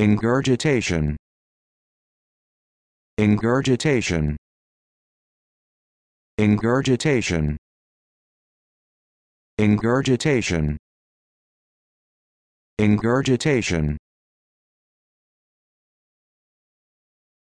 Ingurgitation. Ingurgitation. Ingurgitation. Ingurgitation. Ingurgitation.